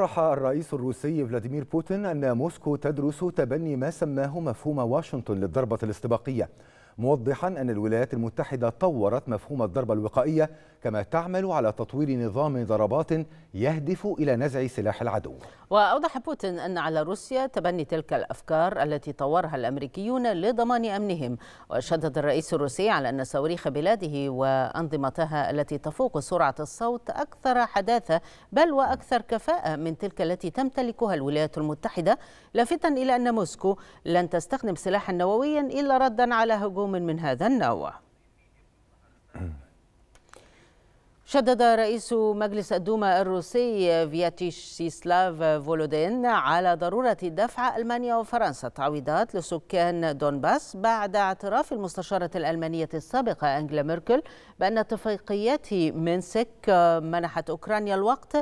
صرح الرئيس الروسي فلاديمير بوتين أن موسكو تدرس تبني ما سماه مفهوم واشنطن للضربة الاستباقية موضحا أن الولايات المتحدة طورت مفهوم الضربة الوقائية كما تعمل على تطوير نظام ضربات يهدف إلى نزع سلاح العدو وأوضح بوتين أن على روسيا تبني تلك الأفكار التي طورها الأمريكيون لضمان أمنهم وشدد الرئيس الروسي على أن صواريخ بلاده وأنظمتها التي تفوق سرعة الصوت أكثر حداثة بل وأكثر كفاءة من تلك التي تمتلكها الولايات المتحدة لافتا إلى أن موسكو لن تستخدم سلاحا نوويا إلا ردا على هجوم يوم من هذا النوع شدد رئيس مجلس الدوما الروسي سيسلاف فولودين على ضرورة دفع ألمانيا وفرنسا تعويضات لسكان دونباس بعد اعتراف المستشارة الألمانية السابقة أنجلا ميركل بأن اتفاقيات مينسك منحت أوكرانيا الوقت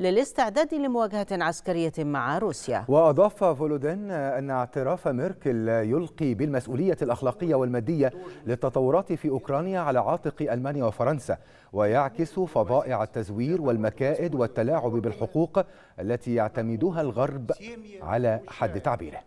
للاستعداد لمواجهة عسكرية مع روسيا وأضاف فولودين أن اعتراف ميركل يلقي بالمسؤولية الأخلاقية والمادية للتطورات في أوكرانيا على عاتق ألمانيا وفرنسا ويعكس فظائع التزوير والمكائد والتلاعب بالحقوق التي يعتمدها الغرب على حد تعبيره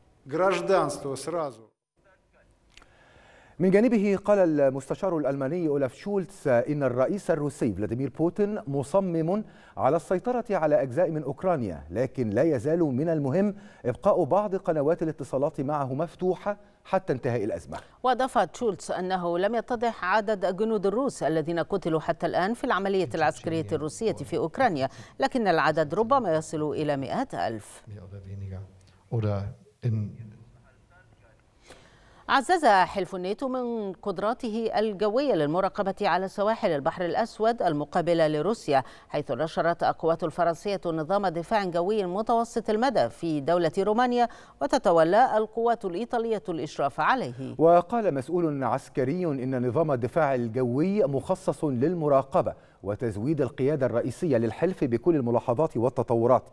من جانبه قال المستشار الألماني أولاف شولتس إن الرئيس الروسي فلاديمير بوتين مصمم على السيطرة على أجزاء من أوكرانيا لكن لا يزال من المهم إبقاء بعض قنوات الاتصالات معه مفتوحة حتى انتهاء الأزمة وأضاف شولتس أنه لم يتضح عدد جنود الروس الذين قتلوا حتى الآن في العملية العسكرية الروسية في أوكرانيا لكن العدد ربما يصل إلى مئات ألف عزز حلف الناتو من قدراته الجوية للمراقبة على سواحل البحر الأسود المقابلة لروسيا حيث نشرت القوات الفرنسية نظام دفاع جوي متوسط المدى في دولة رومانيا وتتولى القوات الإيطالية الإشراف عليه وقال مسؤول عسكري إن نظام الدفاع الجوي مخصص للمراقبة وتزويد القيادة الرئيسية للحلف بكل الملاحظات والتطورات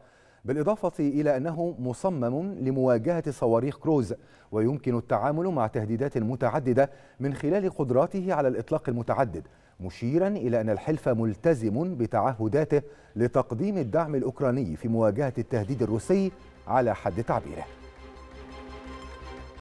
بالإضافة إلى أنه مصمم لمواجهة صواريخ كروز ويمكن التعامل مع تهديدات متعددة من خلال قدراته على الإطلاق المتعدد مشيرا إلى أن الحلف ملتزم بتعهداته لتقديم الدعم الأوكراني في مواجهة التهديد الروسي على حد تعبيره